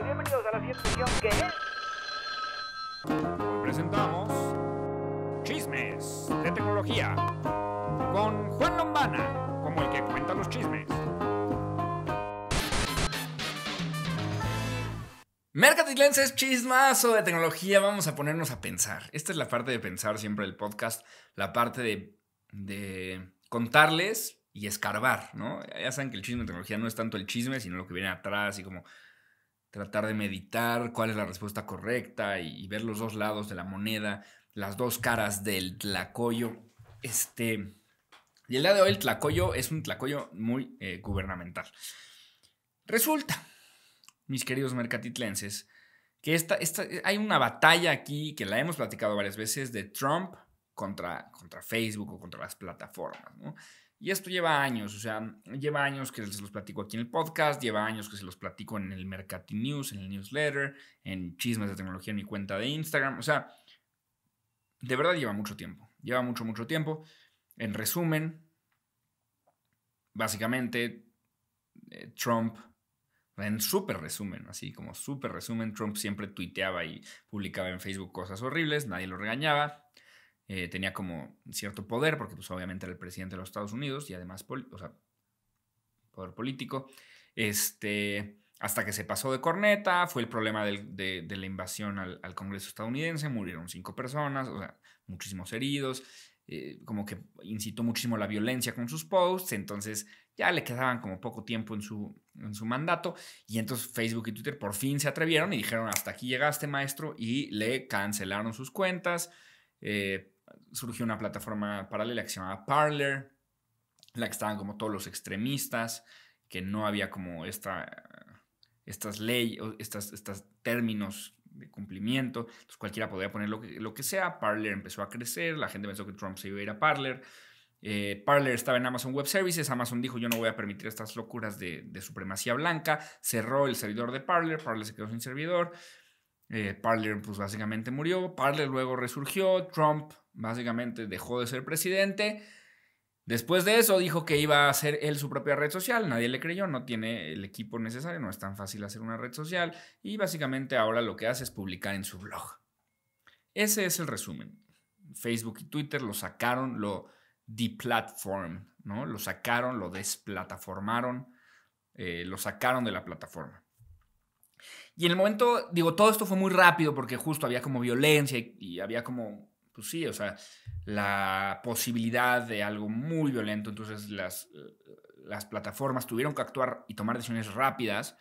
bienvenidos a la siguiente edición que es... presentamos... Chismes de tecnología. Con Juan Lombana, como el que cuenta los chismes. Mercatilenses, chismazo de tecnología, vamos a ponernos a pensar. Esta es la parte de pensar siempre del podcast, la parte de, de, contarles y escarbar, ¿no? Ya saben que el chisme de tecnología no es tanto el chisme, sino lo que viene atrás y como tratar de meditar cuál es la respuesta correcta y, ver los dos lados de la moneda, las dos caras del tlacoyo. Este, y el día de hoy el tlacoyo es un tlacoyo muy eh, gubernamental. Resulta, mis queridos mercatitlenses, que esta, hay una batalla aquí que la hemos platicado varias veces de Trump contra, contra Facebook o contra las plataformas. ¿no? Y esto lleva años, o sea, lleva años que se los platico aquí en el podcast, lleva años que se los platico en el Mercati News, en el newsletter, en chismes de tecnología en mi cuenta de Instagram, o sea, de verdad lleva mucho tiempo, lleva mucho, mucho tiempo. En resumen, básicamente, eh, Trump, en súper resumen, así como súper resumen, Trump siempre tuiteaba y publicaba en Facebook cosas horribles, nadie lo regañaba, eh, tenía como cierto poder, porque pues obviamente era el presidente de los Estados Unidos y además, o sea, poder político. Este, hasta que se pasó de corneta, fue el problema de, la invasión al, Congreso estadounidense, murieron cinco personas, o sea, muchísimos heridos, eh, como que incitó muchísimo la violencia con sus posts, entonces ya le quedaban como poco tiempo en su, mandato, y entonces Facebook y Twitter por fin se atrevieron y dijeron, hasta aquí llegaste maestro, y le cancelaron sus cuentas. Eh, surgió una plataforma paralela que se llamaba Parler, la que estaban como todos los extremistas, que no había como esta, estas leyes, estos términos de cumplimiento, cualquiera podía poner lo que, sea, Parler empezó a crecer, la gente pensó que Trump se iba a ir a Parler, eh, Parler estaba en Amazon Web Services. Amazon dijo: Yo no voy a permitir estas locuras de, de, supremacía blanca. Cerró el servidor de Parler. Parler se quedó sin servidor. Eh, Parler, pues básicamente murió. Parler luego resurgió. Trump básicamente dejó de ser presidente. Después de eso dijo que iba a hacer él su propia red social, nadie le creyó, no tiene el equipo necesario, no es tan fácil hacer una red social y básicamente ahora lo que hace es publicar en su blog. Ese es el resumen. Facebook y Twitter lo sacaron, lo deplatform, ¿no? Lo sacaron, lo desplataformaron, eh, lo sacaron de la plataforma. Y en el momento, digo, todo esto fue muy rápido porque justo había como violencia y, había como, pues sí, o sea, la posibilidad de algo muy violento. Entonces las, las plataformas tuvieron que actuar y tomar decisiones rápidas,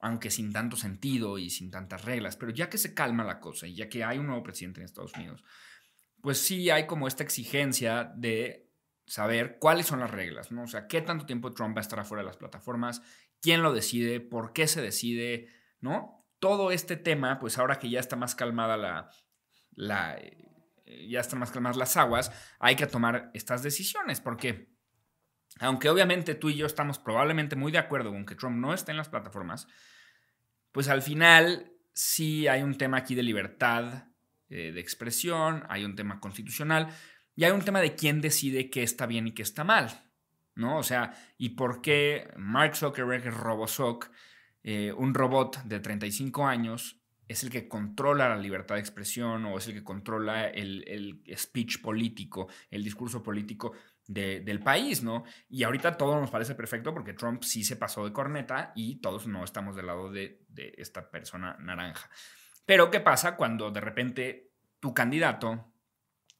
aunque sin tanto sentido y sin tantas reglas. Pero ya que se calma la cosa y ya que hay un nuevo presidente en Estados Unidos, pues sí hay como esta exigencia de saber cuáles son las reglas, ¿no? O sea, qué tanto tiempo Trump va a estar afuera de las plataformas, quién lo decide, por qué se decide, ¿no? Todo este tema, pues ahora que ya está más calmada la, la eh, ya están más calmadas las aguas, hay que tomar estas decisiones, porque aunque obviamente tú y yo estamos probablemente muy de acuerdo con que Trump no esté en las plataformas, pues al final sí hay un tema aquí de libertad eh, de expresión, hay un tema constitucional y hay un tema de quién decide qué está bien y qué está mal, ¿no? O sea, y por qué Mark Zuckerberg, Robosock, eh, un robot de 35 años es el que controla la libertad de expresión o es el que controla el, speech político, el discurso político del país, ¿no? Y ahorita todo nos parece perfecto porque Trump sí se pasó de corneta y todos no estamos del lado de, de esta persona naranja. Pero ¿qué pasa cuando de repente tu candidato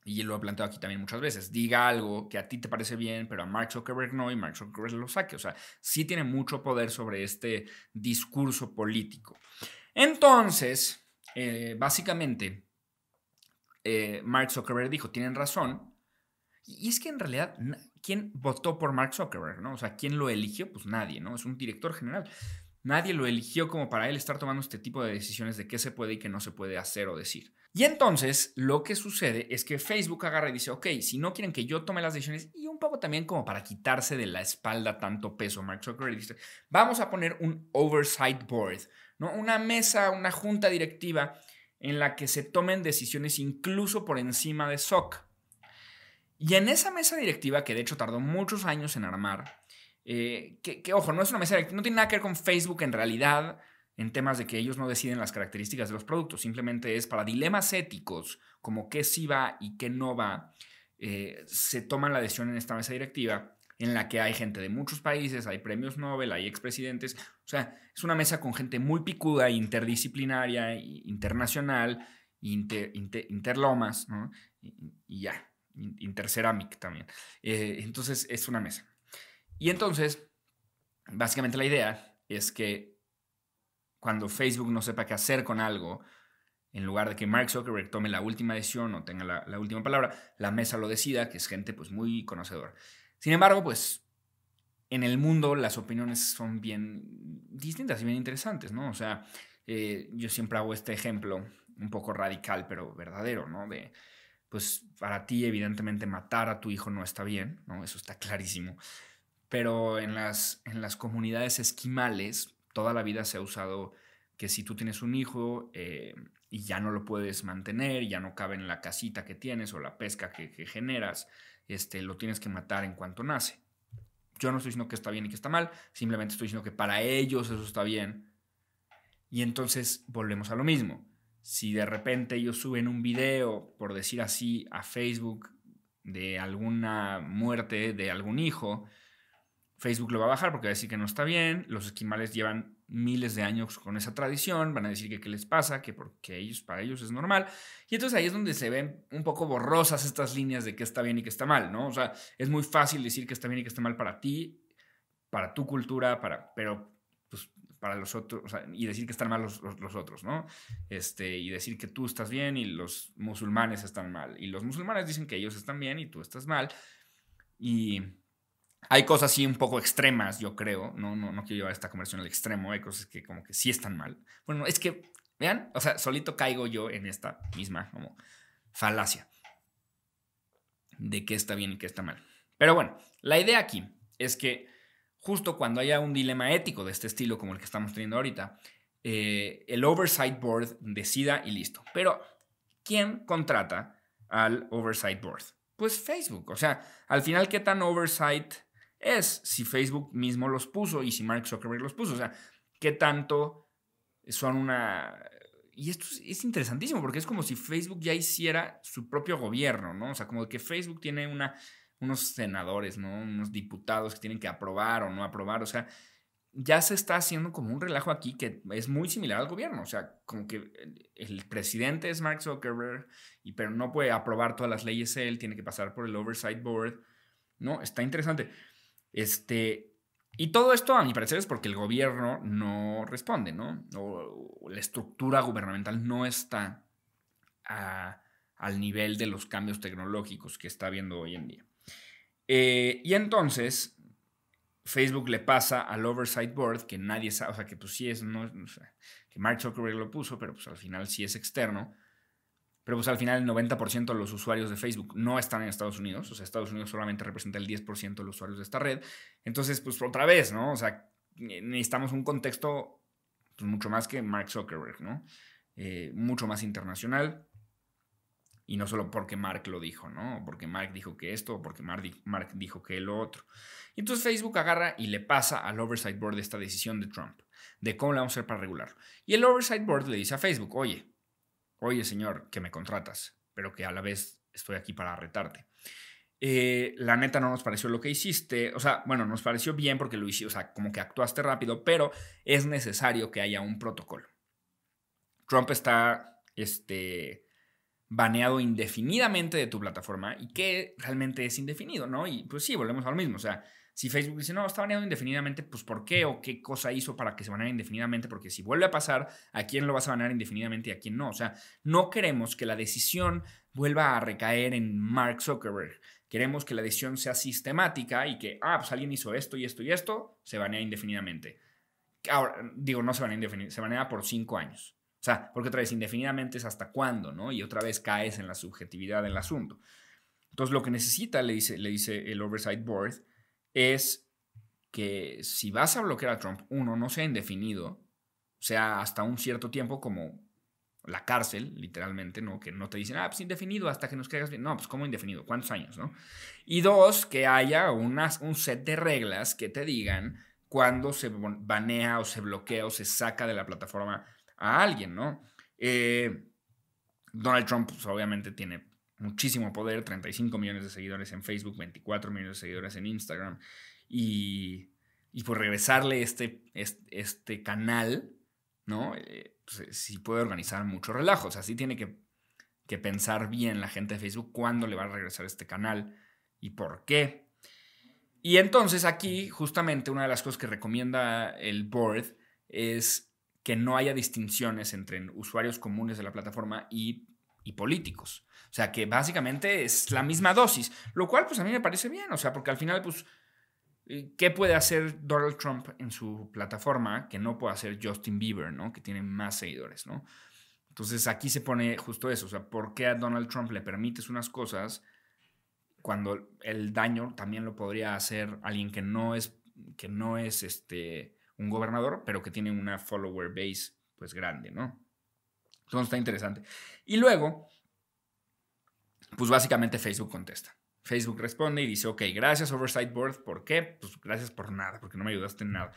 y lo ha planteado aquí también muchas veces, diga algo que a ti te parece bien, pero a Mark Zuckerberg no y Mark Zuckerberg lo saque. O sea, sí tiene mucho poder sobre este discurso político. Entonces, eh, básicamente, eh, Mark Zuckerberg dijo, tienen razón. Y es que en realidad, ¿quién votó por Mark Zuckerberg? ¿no? O sea, ¿quién lo eligió? Pues nadie, ¿no? Es un director general. Nadie lo eligió como para él estar tomando este tipo de decisiones de qué se puede y qué no se puede hacer o decir. Y entonces lo que sucede es que Facebook agarra y dice, ok, si no quieren que yo tome las decisiones, y un poco también como para quitarse de la espalda tanto peso, Mark Zuckerberg dice, vamos a poner un oversight board, ¿no? una mesa, una junta directiva en la que se tomen decisiones incluso por encima de SOC. Y en esa mesa directiva, que de hecho tardó muchos años en armar, eh, que, que, ojo, no es una mesa directiva, no tiene nada que ver con Facebook en realidad, en temas de que ellos no deciden las características de los productos, simplemente es para dilemas éticos, como qué sí va y qué no va, eh, se toma la decisión en esta mesa directiva en la que hay gente de muchos países, hay premios Nobel, hay expresidentes, o sea, es una mesa con gente muy picuda, interdisciplinaria, internacional, interlomas, ¿no? y, ya, interceramic también. Eh, entonces, es una mesa. Y entonces, básicamente la idea es que cuando Facebook no sepa qué hacer con algo, en lugar de que Mark Zuckerberg tome la última decisión o tenga la, última palabra, la mesa lo decida, que es gente pues muy conocedora. Sin embargo, pues en el mundo las opiniones son bien distintas y bien interesantes, ¿no? O sea, eh, yo siempre hago este ejemplo un poco radical, pero verdadero, ¿no? De, pues para ti evidentemente matar a tu hijo no está bien, ¿no? Eso está clarísimo. Pero en las, en las comunidades esquimales, toda la vida se ha usado que si tú tienes un hijo eh, y ya no lo puedes mantener, ya no cabe en la casita que tienes o la pesca que, generas, este, lo tienes que matar en cuanto nace. Yo no estoy diciendo que está bien y que está mal, simplemente estoy diciendo que para ellos eso está bien. Y entonces volvemos a lo mismo. Si de repente ellos suben un video, por decir así, a Facebook de alguna muerte de algún hijo, Facebook lo va a bajar porque va a decir que no está bien, los esquimales llevan miles de años con esa tradición, van a decir que qué les pasa, que porque ellos, para ellos es normal. Y entonces ahí es donde se ven un poco borrosas estas líneas de qué está bien y qué está mal, ¿no? O sea, es muy fácil decir que está bien y que está mal para ti, para tu cultura, para, pero pues, para los otros, y decir que están mal los, los, otros, ¿no? Este, y decir que tú estás bien y los musulmanes están mal. Y los musulmanes dicen que ellos están bien y tú estás mal. Y hay cosas así un poco extremas, yo creo. No, no, no quiero llevar esta conversación al extremo. Hay cosas que como que sí están mal. Bueno, es que, vean, o sea, solito caigo yo en esta misma como falacia de qué está bien y qué está mal. Pero bueno, la idea aquí es que justo cuando haya un dilema ético de este estilo como el que estamos teniendo ahorita, eh, el Oversight Board decida y listo. Pero, ¿quién contrata al Oversight Board? Pues Facebook. O sea, al final, ¿qué tan oversight es si Facebook mismo los puso y si Mark Zuckerberg los puso. O sea, qué tanto son una... Y esto es interesantísimo porque es como si Facebook ya hiciera su propio gobierno, ¿no? O sea, como que Facebook tiene una, unos senadores, ¿no? Unos diputados que tienen que aprobar o no aprobar. O sea, ya se está haciendo como un relajo aquí que es muy similar al gobierno. O sea, como que el, el presidente es Mark Zuckerberg, y, pero no puede aprobar todas las leyes él, tiene que pasar por el Oversight Board. ¿No? Está interesante. Este, y todo esto, a mi parecer, es porque el gobierno no responde, ¿no? la estructura gubernamental no está al nivel de los cambios tecnológicos que está habiendo hoy en día. Eh, y entonces, Facebook le pasa al Oversight Board, que nadie sabe, o sea, que pues sí es, que Mark Zuckerberg lo puso, pero pues al final sí es externo, pero pues al final el 90% de los usuarios de Facebook no están en Estados Unidos, o sea, Estados Unidos solamente representa el 10% de los usuarios de esta red. Entonces, pues otra vez, ¿no? O sea, necesitamos un contexto pues, mucho más que Mark Zuckerberg, ¿no? Eh, mucho más internacional. Y no solo porque Mark lo dijo, ¿no? Porque Mark dijo que esto, porque Mark, dijo que lo otro. Y entonces Facebook agarra y le pasa al Oversight Board esta decisión de Trump, de cómo le vamos a hacer para regularlo. Y el Oversight Board le dice a Facebook, oye, oye señor, que me contratas, pero que a la vez estoy aquí para retarte. Eh, la neta no nos pareció lo que hiciste, o sea, bueno, nos pareció bien porque lo hiciste, o sea, como que actuaste rápido, pero es necesario que haya un protocolo. Trump está, este, baneado indefinidamente de tu plataforma y que realmente es indefinido, ¿no? Y pues sí, volvemos a lo mismo, o sea, si Facebook dice, no, está baneado indefinidamente, pues ¿por qué o qué cosa hizo para que se baneara indefinidamente? Porque si vuelve a pasar, ¿a quién lo vas a banear indefinidamente y a quién no? O sea, no queremos que la decisión vuelva a recaer en Mark Zuckerberg. Queremos que la decisión sea sistemática y que, ah, pues alguien hizo esto y esto y esto, se banea indefinidamente. Ahora, digo, no se banea indefinidamente, se banea por cinco años. O sea, porque otra vez, indefinidamente es hasta cuándo, ¿no? Y otra vez caes en la subjetividad del asunto. Entonces, lo que necesita, le dice, le dice el Oversight Board, es que si vas a bloquear a Trump, uno, no sea indefinido, sea hasta un cierto tiempo como la cárcel, literalmente, ¿no? Que no te dicen, ah, pues indefinido hasta que nos caigas bien. No, pues como indefinido? ¿Cuántos años, no? Y dos, que haya un set de reglas que te digan cuándo se banea o se bloquea o se saca de la plataforma a alguien, ¿no? Eh, Donald Trump, pues, obviamente, tiene muchísimo poder, 35 millones de seguidores en Facebook, 24 millones de seguidores en Instagram, y, por regresarle este, este, canal, ¿no? Eh, si pues, eh, sí puede organizar mucho relajo, así tiene que, que pensar bien la gente de Facebook cuándo le va a regresar este canal y por qué. Y entonces aquí, justamente, una de las cosas que recomienda el board es que no haya distinciones entre usuarios comunes de la plataforma y y políticos. O sea, que básicamente es la misma dosis, lo cual pues a mí me parece bien, o sea, porque al final pues, eh, ¿qué puede hacer Donald Trump en su plataforma que no puede hacer Justin Bieber, ¿no? Que tiene más seguidores, ¿no? Entonces aquí se pone justo eso, o sea, ¿por qué a Donald Trump le permites unas cosas cuando el daño también lo podría hacer alguien que no es, que no es este, un gobernador, pero que tiene una follower base pues grande, ¿no? Entonces está interesante. Y luego, pues básicamente Facebook contesta. Facebook responde y dice, ok, gracias Oversight Board, ¿por qué? Pues gracias por nada, porque no me ayudaste en nada.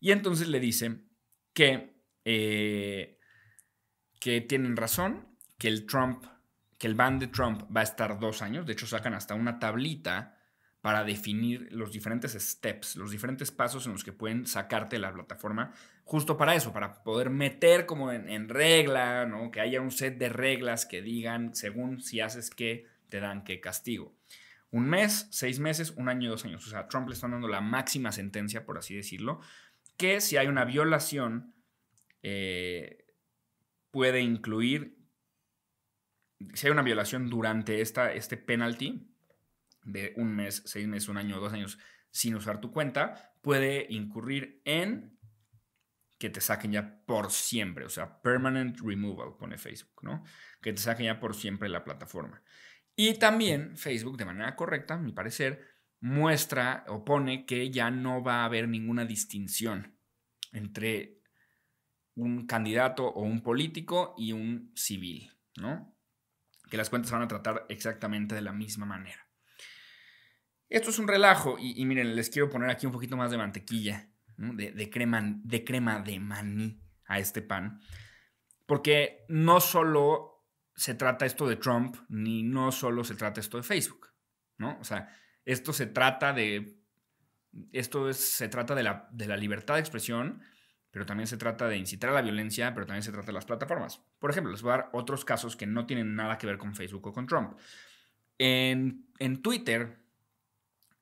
Y entonces le dice que, eh, que tienen razón, que el Trump, que el ban de Trump va a estar dos años, de hecho sacan hasta una tablita para definir los diferentes steps, los diferentes pasos en los que pueden sacarte la plataforma, justo para eso, para poder meter como en, regla, que haya un set de reglas que digan según si haces qué, te dan qué castigo. Un mes, seis meses, un año, dos años. O sea, Trump le están dando la máxima sentencia, por así decirlo, que si hay una violación, eh, puede incluir, si hay una violación durante esta, este penalty, de un mes, seis meses, un año, dos años sin usar tu cuenta, puede incurrir en que te saquen ya por siempre, o sea, permanent removal, pone Facebook, ¿no? Que te saquen ya por siempre la plataforma. Y también Facebook, de manera correcta, a mi parecer, muestra o pone que ya no va a haber ninguna distinción entre un candidato o un político y un civil, ¿no? Que las cuentas van a tratar exactamente de la misma manera. Esto es un relajo. Y, miren, les quiero poner aquí un poquito más de mantequilla, de, crema, de crema de maní a este pan. Porque no solo se trata esto de Trump, ni no solo se trata esto de Facebook, ¿no? O sea, esto se trata de. Esto se trata de la, libertad de expresión, pero también se trata de incitar a la violencia, pero también se trata de las plataformas. Por ejemplo, les voy a dar otros casos que no tienen nada que ver con Facebook o con Trump. En, en Twitter,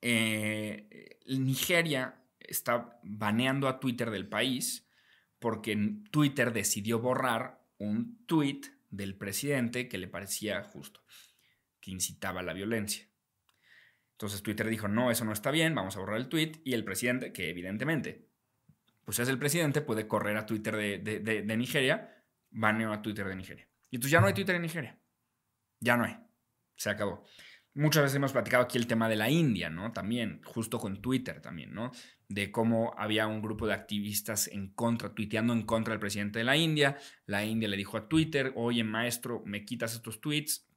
eh, Nigeria está baneando a Twitter del país porque Twitter decidió borrar un tweet del presidente que le parecía justo, que incitaba a la violencia. Entonces Twitter dijo, no, eso no está bien, vamos a borrar el tweet. Y el presidente, que evidentemente, pues es el presidente, puede correr a Twitter de, de Nigeria, baneó a Twitter de Nigeria. Y entonces ya no hay Twitter en Nigeria. Ya no hay. Se acabó. Muchas veces hemos platicado aquí el tema de la India, ¿no? También, justo con Twitter también, ¿no? De cómo había un grupo de activistas en contra, tuiteando en contra del presidente de la India. La India le dijo a Twitter, oye, maestro, me quitas estos tweets.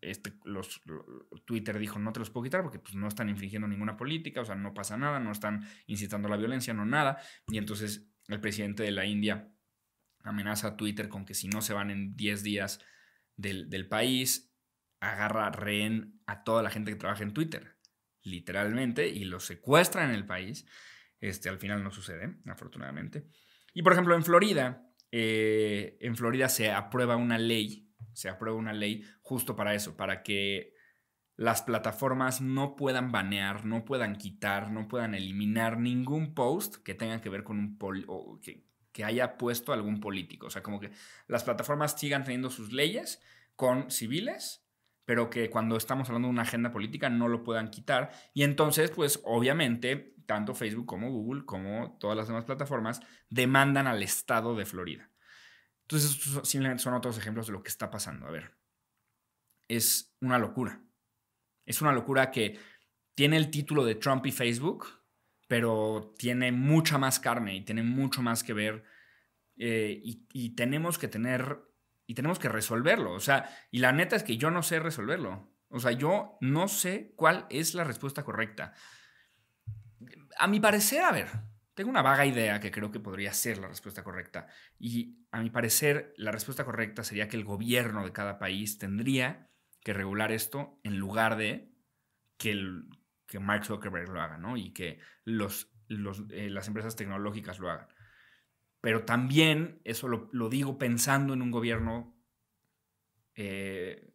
Este, los, Twitter dijo, no te los puedo quitar porque pues, no están infringiendo ninguna política, o sea, no pasa nada, no están incitando a la violencia, no nada. Y entonces el presidente de la India amenaza a Twitter con que si no se van en 10 días del, del país, agarra rehén a toda la gente que trabaja en Twitter, literalmente, y lo secuestra en el país. Este, al final no sucede, afortunadamente. Y por ejemplo, en Florida, eh, en Florida se aprueba una ley, se aprueba una ley justo para eso, para que las plataformas no puedan banear, no puedan quitar, no puedan eliminar ningún post que tenga que ver con un que, que haya puesto algún político. O sea, como que las plataformas sigan teniendo sus leyes con civiles pero que cuando estamos hablando de una agenda política no lo puedan quitar. Y entonces, pues obviamente, tanto Facebook como Google, como todas las demás plataformas, demandan al Estado de Florida. Entonces, estos simplemente son otros ejemplos de lo que está pasando. A ver, es una locura. Es una locura que tiene el título de Trump y Facebook, pero tiene mucha más carne y tiene mucho más que ver. Eh, y tenemos que tener y tenemos que resolverlo. O sea, y la neta es que yo no sé resolverlo. O sea, yo no sé cuál es la respuesta correcta. A mi parecer, a ver, tengo una vaga idea que creo que podría ser la respuesta correcta. Y a mi parecer, la respuesta correcta sería que el gobierno de cada país tendría que regular esto en lugar de que, que Mark Zuckerberg lo haga, ¿no? Y que los, eh, las empresas tecnológicas lo hagan. Pero también, eso lo, digo pensando en un gobierno eh,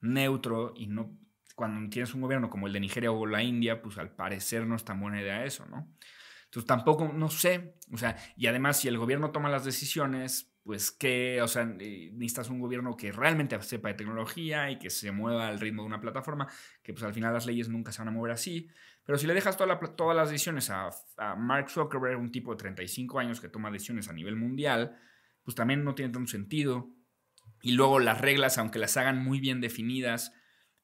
neutro y no cuando tienes un gobierno como el de Nigeria o la India, pues al parecer no es tan buena idea eso, ¿no? Entonces tampoco, no sé, o sea, y además si el gobierno toma las decisiones, pues qué o sea, eh, necesitas un gobierno que realmente sepa de tecnología y que se mueva al ritmo de una plataforma, que pues al final las leyes nunca se van a mover así. Pero si le dejas todas las decisiones a, a, Mark Zuckerberg, un tipo de 35 años que toma decisiones a nivel mundial, pues también no tiene tanto sentido. Y luego las reglas, aunque las hagan muy bien definidas,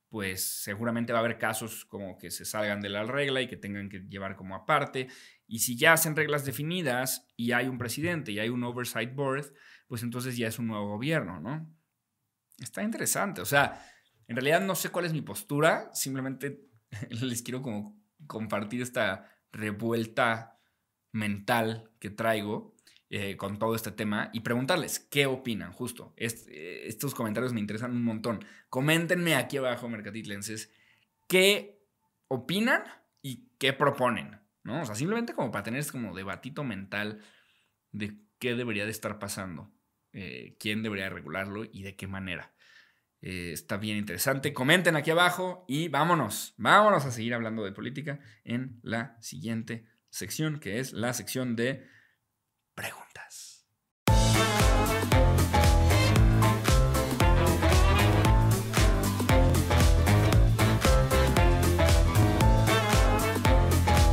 pues seguramente va a haber casos como que se salgan de la regla y que tengan que llevar como aparte. Y si ya hacen reglas definidas y hay un presidente y hay un oversight board, pues entonces ya es un nuevo gobierno, ¿no? Está interesante. O sea, en realidad no sé cuál es mi postura, simplemente les quiero como compartir esta revuelta mental que traigo eh, con todo este tema y preguntarles qué opinan, justo. Eh, estos comentarios me interesan un montón. Coméntenme aquí abajo, mercatitlenses, qué opinan y qué proponen, ¿no? O sea, simplemente como para tener este como debatito mental de qué debería de estar pasando, eh, quién debería regularlo y de qué manera. Eh, está bien interesante. Comenten aquí abajo y vámonos, vámonos a seguir hablando de política en la siguiente sección, que es la sección de